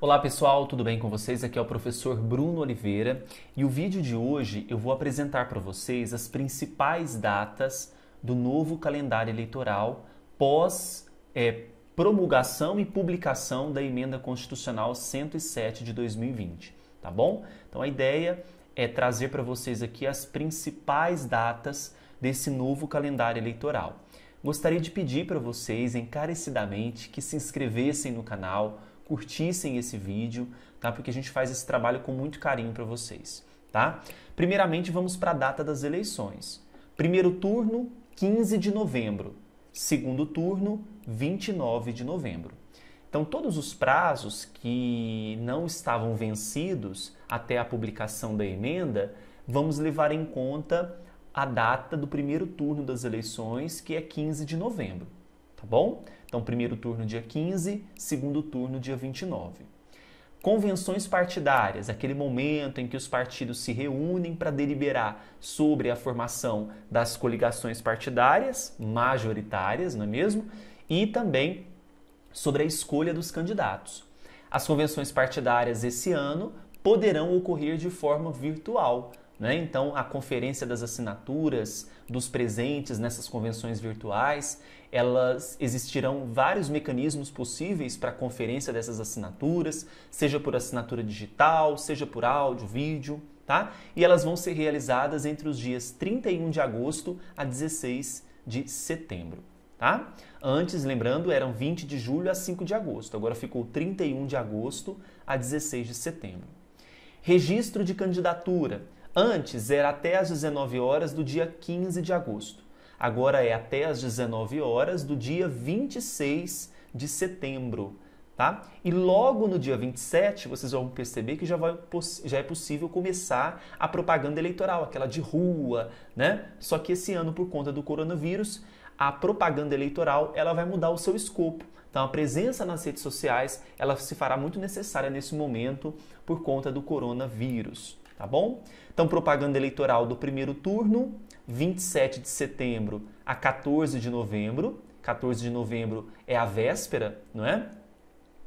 Olá pessoal, tudo bem com vocês? Aqui é o professor Bruno Oliveira e o vídeo de hoje eu vou apresentar para vocês as principais datas do novo calendário eleitoral pós é, promulgação e publicação da emenda constitucional 107 de 2020, tá bom? Então a ideia é trazer para vocês aqui as principais datas desse novo calendário eleitoral. Gostaria de pedir para vocês encarecidamente que se inscrevessem no canal curtissem esse vídeo, tá? Porque a gente faz esse trabalho com muito carinho para vocês, tá? Primeiramente, vamos para a data das eleições. Primeiro turno, 15 de novembro. Segundo turno, 29 de novembro. Então, todos os prazos que não estavam vencidos até a publicação da emenda, vamos levar em conta a data do primeiro turno das eleições, que é 15 de novembro, tá bom? Então, primeiro turno dia 15, segundo turno dia 29. Convenções partidárias, aquele momento em que os partidos se reúnem para deliberar sobre a formação das coligações partidárias, majoritárias, não é mesmo? E também sobre a escolha dos candidatos. As convenções partidárias esse ano poderão ocorrer de forma virtual, né? Então, a conferência das assinaturas, dos presentes nessas convenções virtuais, elas existirão vários mecanismos possíveis para a conferência dessas assinaturas, seja por assinatura digital, seja por áudio, vídeo, tá? E elas vão ser realizadas entre os dias 31 de agosto a 16 de setembro, tá? Antes, lembrando, eram 20 de julho a 5 de agosto, agora ficou 31 de agosto a 16 de setembro. Registro de candidatura. Antes era até às 19 horas do dia 15 de agosto. Agora é até às 19 horas do dia 26 de setembro. Tá? E logo no dia 27, vocês vão perceber que já, vai, já é possível começar a propaganda eleitoral, aquela de rua, né? Só que esse ano, por conta do coronavírus, a propaganda eleitoral ela vai mudar o seu escopo. Então, a presença nas redes sociais ela se fará muito necessária nesse momento por conta do coronavírus tá bom? Então, propaganda eleitoral do primeiro turno, 27 de setembro a 14 de novembro. 14 de novembro é a véspera, não é?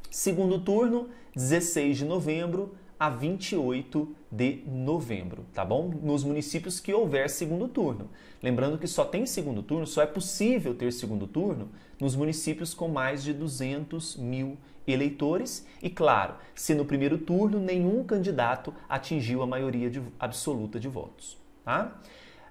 Segundo turno, 16 de novembro a 28 de novembro, tá bom? Nos municípios que houver segundo turno. Lembrando que só tem segundo turno, só é possível ter segundo turno nos municípios com mais de 200 mil eleitores e, claro, se no primeiro turno nenhum candidato atingiu a maioria de, absoluta de votos. Tá?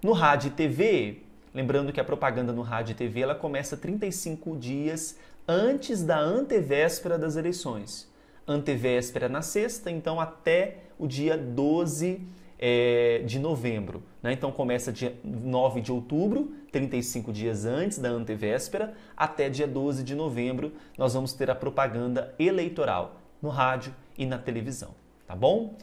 No rádio e TV, lembrando que a propaganda no rádio e TV ela começa 35 dias antes da antevéspera das eleições. Antevéspera na sexta, então até o dia 12 é, de novembro. Né? Então começa dia 9 de outubro, 35 dias antes da antevéspera, até dia 12 de novembro nós vamos ter a propaganda eleitoral no rádio e na televisão, tá bom?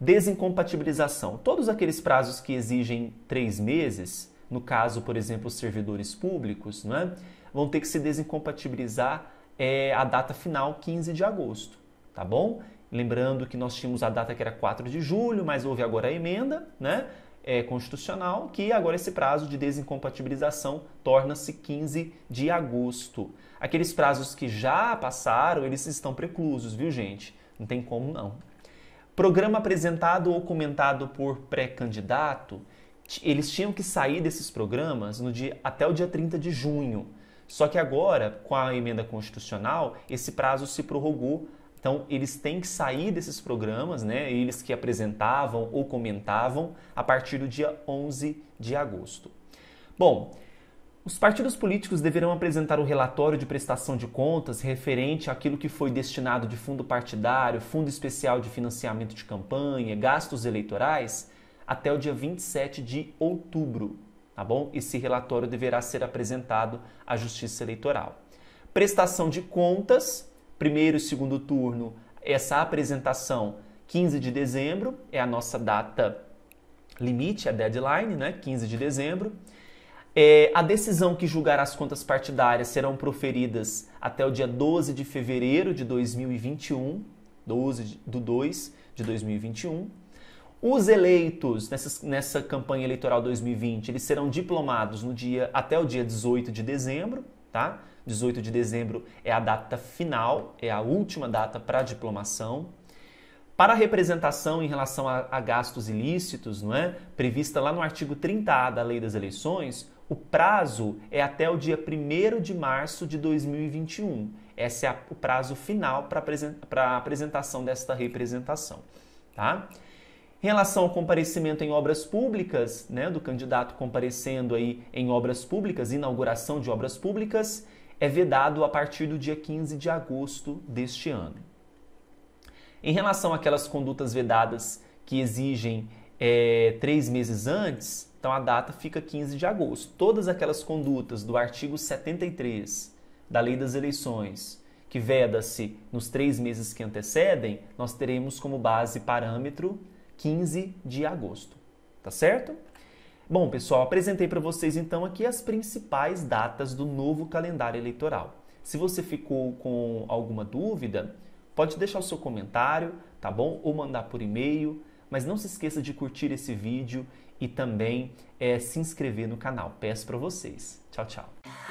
Desincompatibilização. Todos aqueles prazos que exigem três meses, no caso, por exemplo, os servidores públicos, né? vão ter que se desincompatibilizar é, a data final, 15 de agosto, tá bom? Lembrando que nós tínhamos a data que era 4 de julho, mas houve agora a emenda né, é, constitucional, que agora esse prazo de desincompatibilização torna-se 15 de agosto. Aqueles prazos que já passaram, eles estão preclusos, viu gente? Não tem como não. Programa apresentado ou comentado por pré-candidato, eles tinham que sair desses programas no dia, até o dia 30 de junho. Só que agora, com a emenda constitucional, esse prazo se prorrogou então, eles têm que sair desses programas, né? eles que apresentavam ou comentavam, a partir do dia 11 de agosto. Bom, os partidos políticos deverão apresentar o relatório de prestação de contas referente àquilo que foi destinado de fundo partidário, fundo especial de financiamento de campanha, gastos eleitorais, até o dia 27 de outubro. Tá bom? Esse relatório deverá ser apresentado à Justiça Eleitoral. Prestação de contas primeiro e segundo turno, essa apresentação, 15 de dezembro, é a nossa data limite, a deadline, né? 15 de dezembro. É, a decisão que julgará as contas partidárias serão proferidas até o dia 12 de fevereiro de 2021, 12 de, 2 de 2021. Os eleitos nessa, nessa campanha eleitoral 2020, eles serão diplomados no dia até o dia 18 de dezembro, tá? 18 de dezembro é a data final, é a última data para a diplomação. Para a representação em relação a, a gastos ilícitos, não é? prevista lá no artigo 30A da Lei das Eleições, o prazo é até o dia 1 de março de 2021. Esse é o prazo final para a apresentação desta representação. Tá? Em relação ao comparecimento em obras públicas, né, do candidato comparecendo aí em obras públicas, inauguração de obras públicas, é vedado a partir do dia 15 de agosto deste ano. Em relação àquelas condutas vedadas que exigem é, três meses antes, então a data fica 15 de agosto. Todas aquelas condutas do artigo 73 da Lei das Eleições, que veda-se nos três meses que antecedem, nós teremos como base parâmetro 15 de agosto. Tá certo? Bom, pessoal, apresentei para vocês então aqui as principais datas do novo calendário eleitoral. Se você ficou com alguma dúvida, pode deixar o seu comentário, tá bom? Ou mandar por e-mail. Mas não se esqueça de curtir esse vídeo e também é, se inscrever no canal. Peço para vocês. Tchau, tchau.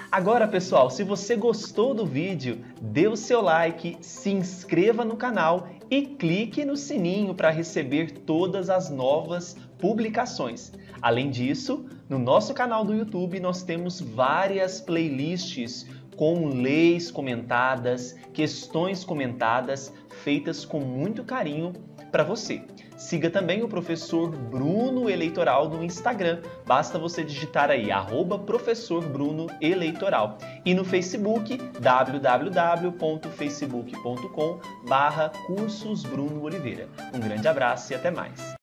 Agora, pessoal, se você gostou do vídeo, dê o seu like, se inscreva no canal e clique no sininho para receber todas as novas publicações. Além disso, no nosso canal do YouTube nós temos várias playlists com leis comentadas, questões comentadas, feitas com muito carinho para você. Siga também o professor Bruno Eleitoral no Instagram, basta você digitar aí arroba professor Bruno Eleitoral e no Facebook www.facebook.com barra cursos Bruno Oliveira. Um grande abraço e até mais!